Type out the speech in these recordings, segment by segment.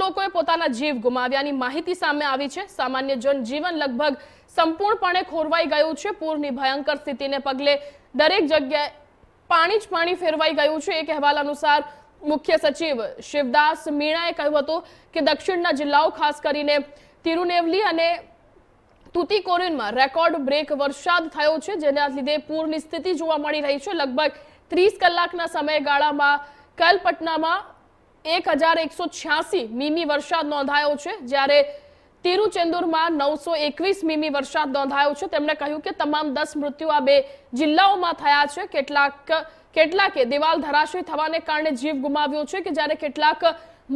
લોકોએ પોતાના જીવ ગુમાવ્યાની માહિતી સામે આવી છે સામાન્ય જનજીવન લગભગ સંપૂર્ણપણે ખોરવાઈ ગયું છે પૂરની ભયંકર સ્થિતિને પગલે દરેક જગ્યાએ પાણી જ પાણી ફેરવાઈ ગયું છે એક અહેવાલ અનુસાર મુખ્ય સચિવ શિવદાસ મીણાએ કહ્યું હતું કે દક્ષિણના જિલ્લાઓ ખાસ કરીને તિરુનેવલી અને તુતીકોરીનમાં રેકોર્ડ બ્રેક વરસાદ થયો છે જેના લીધે પૂરની સ્થિતિ જોવા મળી રહી છે લગભગ ત્રીસ કલાકના સમયગાળામાં કલપટનામાં એક હજાર એકસો છ્યાસી મીમી વરસાદ નોંધાયો છે જ્યારે તિરુચેન્દુરમાં નવસો એકવીસ મીમી વરસાદ નોંધાયો છે તેમણે કહ્યું કે તમામ દસ મૃત્યુ આ બે જિલ્લાઓમાં થયા છે કેટલાક કેટલાકે દિવાલ ધરાશય થવાને કારણે જીવ ગુમાવ્યો છે કે જ્યારે કેટલાક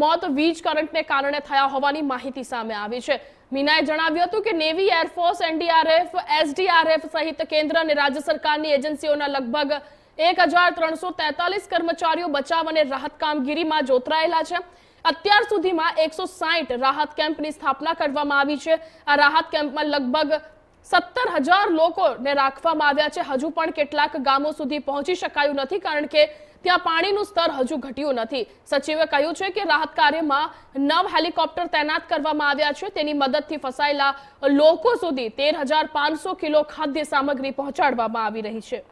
મોત વીજ કરંટને કારણે થયા હોવાની માહિતી સામે આવી છે મીનાએ જણાવ્યું હતું કે નેવી એરફોર્સ એનડીઆરએફ એસડીઆરએફ સહિત કેન્દ્ર અને રાજ્ય સરકારની એજન્સીઓના લગભગ એક કર્મચારીઓ બચાવ અને રાહત કામગીરીમાં જોતરાયેલા છે અત્યાર સુધીમાં એકસો રાહત કેમ્પની સ્થાપના કરવામાં આવી છે આ રાહત કેમ્પમાં લગભગ સત્તર હજાર લોકોને રાખવામાં આવ્યા છે હજુ પણ કેટલાક ગામો સુધી પહોંચી શકાયું નથી કારણ કે ત્યાં પાણીનું સ્તર હજુ ઘટ્યું નથી સચિવે કહ્યું છે કે રાહત કાર્યમાં નવ હેલિકોપ્ટર તૈનાત કરવામાં આવ્યા છે તેની મદદથી ફસાયેલા લોકો સુધી તેર કિલો ખાદ્ય સામગ્રી પહોંચાડવામાં આવી રહી છે